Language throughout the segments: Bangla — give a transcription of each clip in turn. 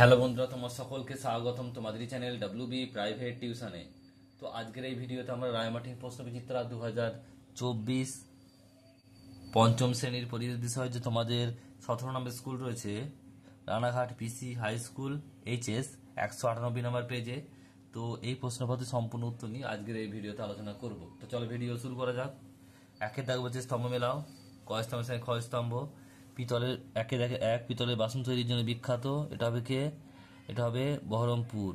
হ্যালো বন্ধুরা তোমার সকলকে স্বাগতম তোমাদের চ্যানেল ডাব্লিউ বি প্রাইভেট টিউশনে তো আজকের এই ভিডিওতে আমরা রায়মাঠির প্রশ্ন বিচিত্রা দু হাজার চব্বিশ পঞ্চম শ্রেণীর পরিবেশ বিষয় যে তোমাদের সতেরো নম্বর স্কুল রয়েছে Ranaghat PC high school HS একশো আটানব্বই নম্বর পেজে তো এই প্রশ্নপত্রে সম্পূর্ণ উত্তর নিয়ে আজকের এই ভিডিওতে আলোচনা করব তো চলো ভিডিও শুরু করা যাক একের দাগ বলছে স্তম্ভ মেলাও কয় স্তম্ভের সঙ্গে খয় স্তম্ভ পিতলের একে দেখে এক পিতলের বাসন তৈরির জন্য বিখ্যাত এটা হবে কে এটা হবে বহরমপুর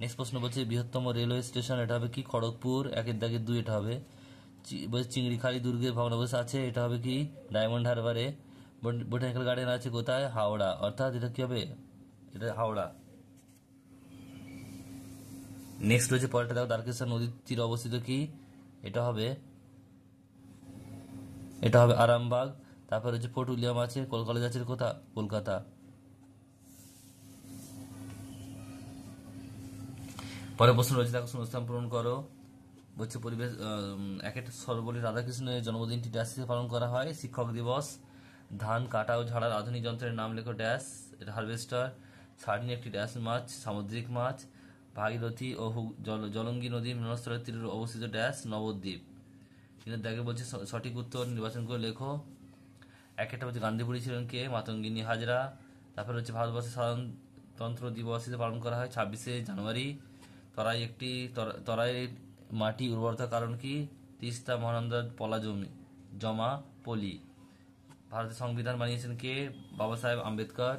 নেক্সট প্রশ্ন বলছে বৃহত্তম রেলওয়ে স্টেশন এটা হবে কি খড়গপুর একের দাগে দুই এটা হবে বলছে চিংড়িখালি দুর্গে ভগ্নবশ আছে এটা হবে কি ডায়মন্ড হারবারে বোটানিক্যাল গার্ডেন আছে কোথায় হাওড়া অর্থাৎ এটা কি হবে এটা হাওড়া নেক্সট রয়েছে পরেরটা দেখো দ্বারকেশ্বর নদীর তীরে অবস্থিত কি এটা হবে এটা হবে আরামবাগ তারপর হচ্ছে ফোর্ট উইলিয়াম আছে কলকাতা আছে কোথা কলকাতা পরের প্রশ্ন রয়েছে তাকে শূন্যস্থান পূরণ করো বলছে পরিবেশ এক একটা সর্বপল্লী রাধাকৃষ্ণের জন্মদিনটি ড্যাশ পালন করা হয় শিক্ষক দিবস ধান কাটা ও ঝাড়ার আধুনিক যন্ত্রের নাম লেখো ড্যাশ এটা হারভেস্টার সার্ডিন একটি ড্যাশ মাছ সামুদ্রিক মাছ ভাগীরথী ও জলঙ্গি নদীর মিলনস্থলের তীরে অবস্থিত ড্যাশ নবদ্বীপ কিন্তু দেখে বলছে সঠিক উত্তর নির্বাচন করে লেখো এক একটা হচ্ছে গান্ধীবুড়ি ছিলেন কে মাতঙ্গিনী হাজরা তারপরে হচ্ছে ভারতবর্ষের সাধারণতন্ত্র দিবস হিসেবে পালন করা হয় ছাব্বিশে জানুয়ারি তরাই একটি তরাই মাটি উর্বরতার কারণ কি তিস্তা মহানন্দার পলা জমি জমা পলি ভারতের সংবিধান বানিয়েছেন কে বাবা সাহেব আম্বেদকর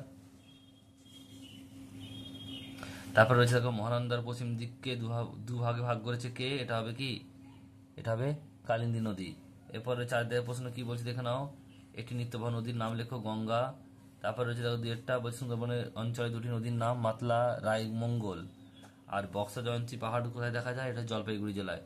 তারপর রয়েছে দেখো মহানন্দার পশ্চিম দিককে দুভাগে ভাগ করেছে কে এটা হবে কি এটা হবে কালিন্দী নদী এরপরে চারদের প্রশ্ন কি বলছে দেখে নাও একটি নিত্যবাহ নদীর নাম লেখো গঙ্গা তারপর রয়েছে দেখো দেড়টা বলছে সুন্দরবনের অঞ্চলে দুটি নদীর নাম মাতলা রায়মঙ্গল আর বক্সা জয়ন্তী পাহাড় কোথায় দেখা যায় এটা জলপাইগুড়ি জেলায়